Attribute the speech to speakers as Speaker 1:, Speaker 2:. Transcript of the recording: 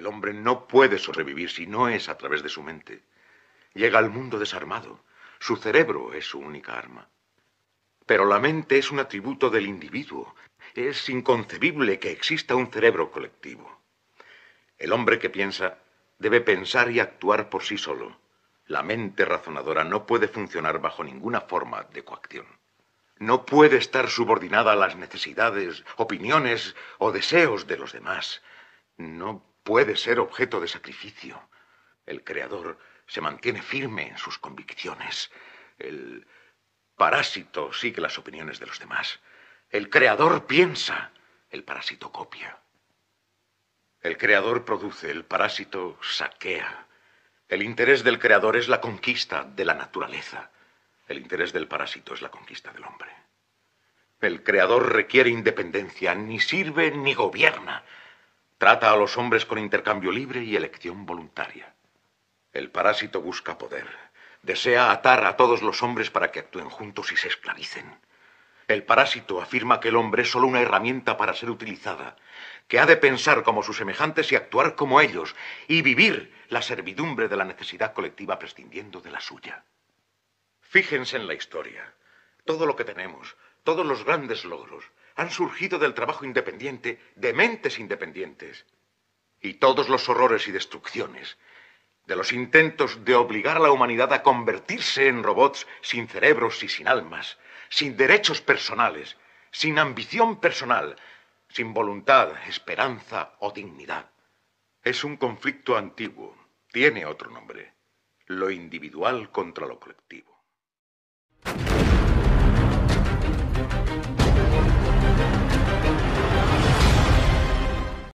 Speaker 1: El hombre no puede sobrevivir si no es a través de su mente. Llega al mundo desarmado. Su cerebro es su única arma. Pero la mente es un atributo del individuo. Es inconcebible que exista un cerebro colectivo. El hombre que piensa debe pensar y actuar por sí solo. La mente razonadora no puede funcionar bajo ninguna forma de coacción. No puede estar subordinada a las necesidades, opiniones o deseos de los demás. No puede ser objeto de sacrificio. El creador se mantiene firme en sus convicciones. El parásito sigue las opiniones de los demás. El creador piensa, el parásito copia. El creador produce, el parásito saquea. El interés del creador es la conquista de la naturaleza. El interés del parásito es la conquista del hombre. El creador requiere independencia, ni sirve ni gobierna. Trata a los hombres con intercambio libre y elección voluntaria. El parásito busca poder. Desea atar a todos los hombres para que actúen juntos y se esclavicen. El parásito afirma que el hombre es solo una herramienta para ser utilizada, que ha de pensar como sus semejantes y actuar como ellos, y vivir la servidumbre de la necesidad colectiva prescindiendo de la suya. Fíjense en la historia. Todo lo que tenemos, todos los grandes logros, han surgido del trabajo independiente de mentes independientes. Y todos los horrores y destrucciones de los intentos de obligar a la humanidad a convertirse en robots sin cerebros y sin almas, sin derechos personales, sin ambición personal, sin voluntad, esperanza o dignidad. Es un conflicto antiguo, tiene otro nombre, lo individual contra lo colectivo.